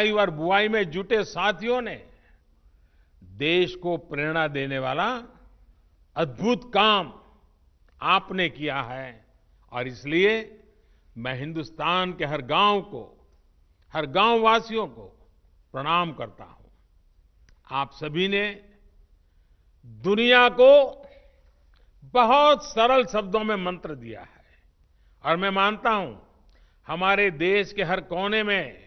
कई और बुआई में जुटे साथियों ने देश को प्रेरणा देने वाला अद्भुत काम आपने किया है और इसलिए मैं हिंदुस्तान के हर गांव को हर गांव वासियों को प्रणाम करता हूं आप सभी ने दुनिया को बहुत सरल शब्दों में मंत्र दिया है और मैं मानता हूं हमारे देश के हर कोने में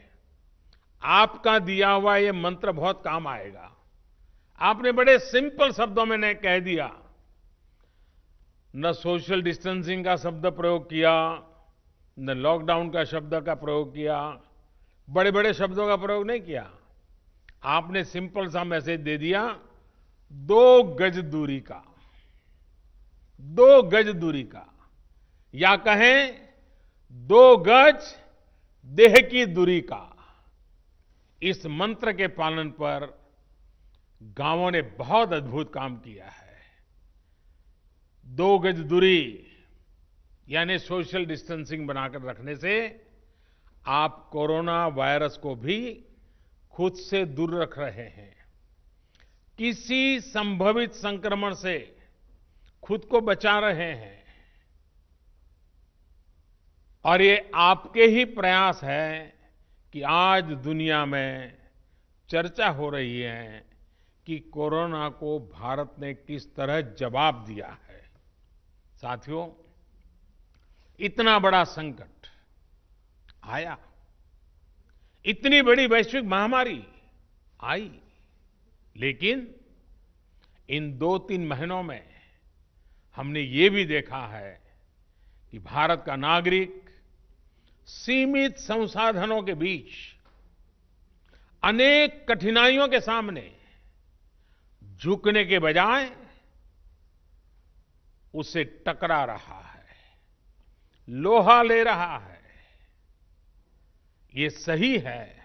आपका दिया हुआ ये मंत्र बहुत काम आएगा आपने बड़े सिंपल शब्दों में ने कह दिया न सोशल डिस्टेंसिंग का शब्द प्रयोग किया न लॉकडाउन का शब्द का प्रयोग किया बड़े बड़े शब्दों का प्रयोग नहीं किया आपने सिंपल सा मैसेज दे दिया दो गज दूरी का दो गज दूरी का या कहें दो गज देह की दूरी का इस मंत्र के पालन पर गांवों ने बहुत अद्भुत काम किया है दो गज दूरी यानी सोशल डिस्टेंसिंग बनाकर रखने से आप कोरोना वायरस को भी खुद से दूर रख रहे हैं किसी संभवित संक्रमण से खुद को बचा रहे हैं और ये आपके ही प्रयास हैं कि आज दुनिया में चर्चा हो रही है कि कोरोना को भारत ने किस तरह जवाब दिया है साथियों इतना बड़ा संकट आया इतनी बड़ी वैश्विक महामारी आई लेकिन इन दो तीन महीनों में हमने ये भी देखा है कि भारत का नागरिक सीमित संसाधनों के बीच अनेक कठिनाइयों के सामने झुकने के बजाय उसे टकरा रहा है लोहा ले रहा है ये सही है